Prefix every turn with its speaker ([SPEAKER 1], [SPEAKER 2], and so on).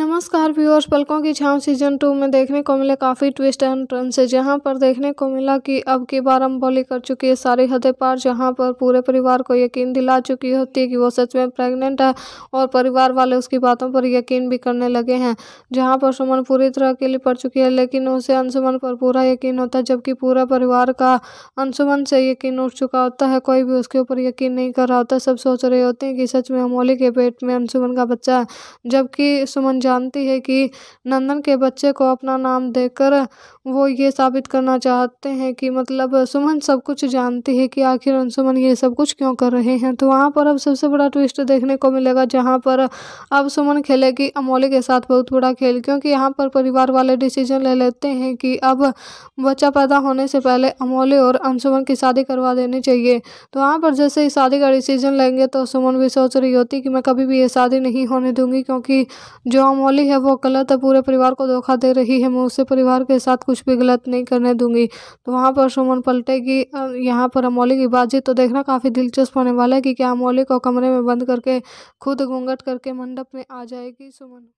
[SPEAKER 1] नमस्कार व्यूअर्स पलकों की छांव सीजन टू में देखने को मिले काफ़ी ट्विस्ट एंड टर्न से जहां पर देखने को मिला कि अब की बार बोली कर चुकी है सारी हदें पार जहां पर पूरे परिवार को यकीन दिला चुकी होती है कि वो सच में प्रेग्नेंट है और परिवार वाले उसकी बातों पर यकीन भी करने लगे हैं जहाँ पर सुमन पूरी तरह के लिए पड़ चुकी है लेकिन उसे अंशुमन पर पूरा यकीन होता है जबकि पूरा परिवार का अंशुमन से यकीन उठ चुका होता है कोई भी उसके ऊपर यकीन नहीं कर रहा होता सब सोच रहे होते हैं कि सच में अमोली के पेट में अंशुमन का बच्चा है जबकि सुमन जानती है कि नंदन के बच्चे को अपना नाम देकर वो ये साबित करना चाहते हैं कि मतलब सुमन सब कुछ जानती है कि आखिर अनसुमन ये सब कुछ क्यों कर रहे हैं तो वहाँ पर अब सबसे बड़ा ट्विस्ट देखने को मिलेगा जहाँ पर अब सुमन खेलेगी अमोली के साथ बहुत बड़ा खेल क्योंकि यहाँ पर परिवार वाले डिसीजन ले लेते हैं कि अब बच्चा पैदा होने से पहले अमोली और अनसुमन की शादी करवा देनी चाहिए तो वहाँ पर जैसे ही शादी का डिसीजन लेंगे तो सुमन भी सोच रही होती कि मैं कभी भी ये शादी नहीं होने दूंगी क्योंकि जो मौली है वो गलत है पूरे परिवार को धोखा दे रही है मैं उसे परिवार के साथ कुछ भी गलत नहीं करने दूंगी तो वहाँ पर सुमन पलटेगी यहाँ पर अमौली की बातचीत तो देखना काफ़ी दिलचस्प होने वाला है कि क्या अमौली को कमरे में बंद करके खुद घूंघट करके मंडप में आ जाएगी सुमन